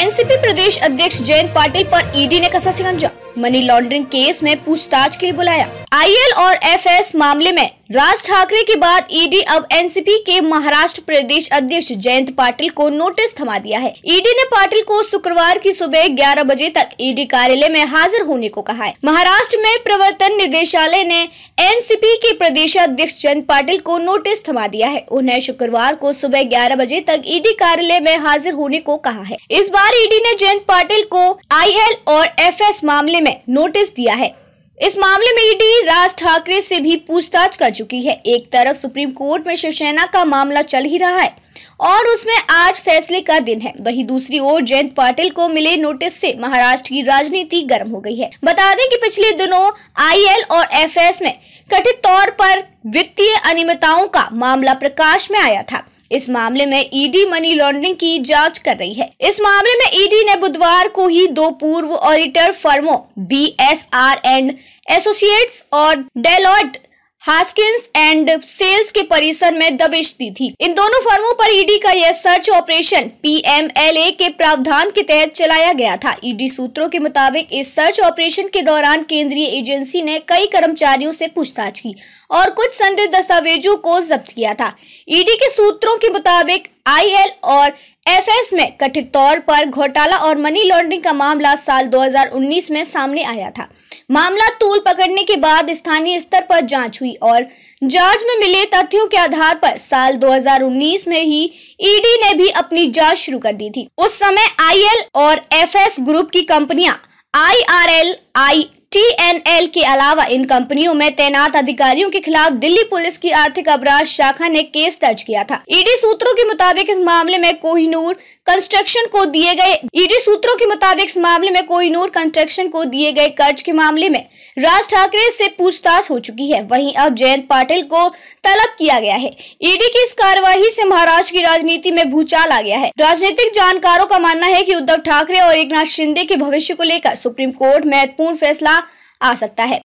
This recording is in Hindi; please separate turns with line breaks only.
एनसीपी प्रदेश अध्यक्ष जयंत पाटिल पर ईडी ने कसा सिकंजा मनी लॉन्ड्रिंग केस में पूछताछ के लिए बुलाया आईएल और एफएस मामले में राज ठाकरे के बाद ईडी अब एनसीपी के महाराष्ट्र प्रदेश अध्यक्ष जयंत पाटिल को नोटिस थमा दिया है ईडी ने पाटिल को शुक्रवार की सुबह 11 बजे तक ईडी कार्यालय में हाजिर होने को कहा है महाराष्ट्र में प्रवर्तन निदेशालय ने एनसीपी के प्रदेश अध्यक्ष जयंत पाटिल को नोटिस थमा दिया है उन्हें शुक्रवार को सुबह ग्यारह बजे तक ईडी कार्यालय में हाजिर होने को कहा है इस बार ईडी ने जयंत पाटिल को आई और एफ मामले में नोटिस दिया है इस मामले में ईडी राज ठाकरे से भी पूछताछ कर चुकी है एक तरफ सुप्रीम कोर्ट में शिवसेना का मामला चल ही रहा है और उसमें आज फैसले का दिन है वहीं दूसरी ओर जयंत पाटिल को मिले नोटिस से महाराष्ट्र की राजनीति गर्म हो गई है बता दें कि पिछले दिनों आईएल और एफएस में कथित तौर पर वित्तीय अनियमितताओं का मामला प्रकाश में आया था इस मामले में ईडी मनी लॉन्ड्रिंग की जांच कर रही है इस मामले में ईडी ने बुधवार को ही दो पूर्व ऑडिटर फर्मों B S R and associates और डेलॉट हास्किंस एंड सेल्स के परिसर में दबिश दी थी इन दोनों फर्मों पर ईडी e का यह सर्च ऑपरेशन पीएमएलए के प्रावधान के तहत चलाया गया था ईडी e सूत्रों के मुताबिक इस सर्च ऑपरेशन के दौरान केंद्रीय एजेंसी ने कई कर्मचारियों से पूछताछ की और कुछ संदिग्ध दस्तावेजों को जब्त किया था ईडी e के सूत्रों के मुताबिक आईएल और एफएस में कथित तौर पर घोटाला और मनी लॉन्ड्रिंग का मामला साल 2019 में सामने आया था मामला तूल पकड़ने के बाद स्थानीय स्तर पर जांच हुई और जांच में मिले तथ्यों के आधार पर साल 2019 में ही ईडी e ने भी अपनी जांच शुरू कर दी थी उस समय आईएल और एफएस ग्रुप की कंपनियां आईआरएल, आई टीएनएल के अलावा इन कंपनियों में तैनात अधिकारियों के खिलाफ दिल्ली पुलिस की आर्थिक अपराध शाखा ने केस दर्ज किया था ईडी e सूत्रों के मुताबिक इस मामले में कोहिनूर कंस्ट्रक्शन को दिए गए ईडी e सूत्रों के मुताबिक इस मामले में कोहिनूर कंस्ट्रक्शन को दिए गए कर्ज के मामले में राज ठाकरे से पूछताछ हो चुकी है वहीं अब जयंत पाटिल को तलब किया गया है ईडी e की इस कार्यवाही से महाराष्ट्र की राजनीति में भूचाल आ गया है राजनीतिक जानकारों का मानना है की उद्धव ठाकरे और एक शिंदे के भविष्य को लेकर सुप्रीम कोर्ट महत्वपूर्ण फैसला आ सकता है